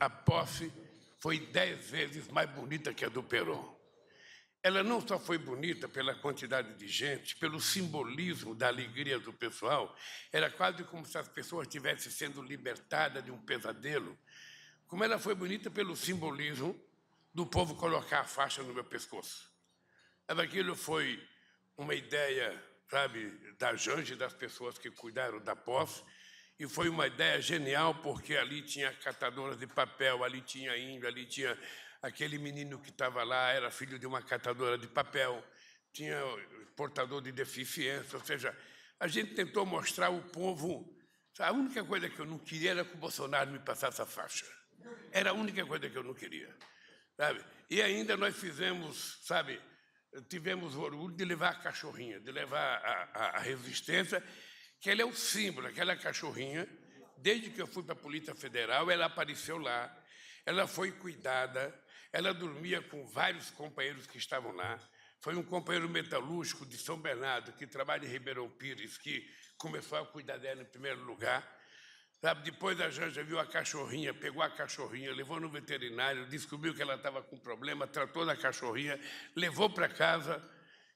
a posse foi dez vezes mais bonita que a do Perón. Ela não só foi bonita pela quantidade de gente, pelo simbolismo da alegria do pessoal, era quase como se as pessoas estivessem sendo libertadas de um pesadelo. Como ela foi bonita pelo simbolismo do povo colocar a faixa no meu pescoço. Aquilo foi uma ideia, sabe, da Janja e das pessoas que cuidaram da posse e foi uma ideia genial, porque ali tinha catadora de papel, ali tinha índio, ali tinha aquele menino que estava lá, era filho de uma catadora de papel, tinha portador de deficiência, ou seja, a gente tentou mostrar o povo. A única coisa que eu não queria era que o Bolsonaro me passasse a faixa. Era a única coisa que eu não queria. Sabe? E ainda nós fizemos, sabe, tivemos o orgulho de levar a cachorrinha, de levar a, a, a resistência que ela é o símbolo, aquela cachorrinha, desde que eu fui para a Polícia Federal, ela apareceu lá, ela foi cuidada, ela dormia com vários companheiros que estavam lá. Foi um companheiro metalúrgico de São Bernardo, que trabalha em Ribeirão Pires, que começou a cuidar dela em primeiro lugar. Sabe, depois a Janja viu a cachorrinha, pegou a cachorrinha, levou no veterinário, descobriu que ela estava com problema, tratou da cachorrinha, levou para casa,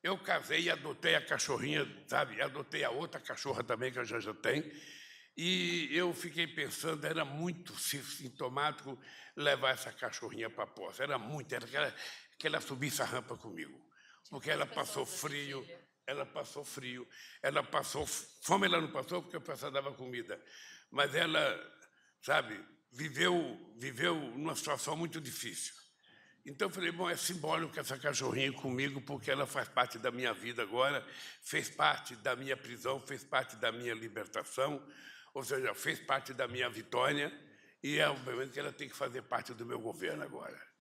eu casei e adotei a cachorrinha, sabe? Adotei a outra cachorra também, que a Janja tem. E eu fiquei pensando, era muito sintomático levar essa cachorrinha para a posse. Era muito, era que ela, que ela subisse a rampa comigo. Porque ela passou frio, ela passou frio, ela passou fome, ela não passou porque eu pessoal dava comida. Mas ela, sabe, viveu, viveu numa situação muito difícil. Então eu falei, bom, é simbólico essa cachorrinha comigo, porque ela faz parte da minha vida agora, fez parte da minha prisão, fez parte da minha libertação, ou seja, fez parte da minha vitória, e é, obviamente que ela tem que fazer parte do meu governo agora.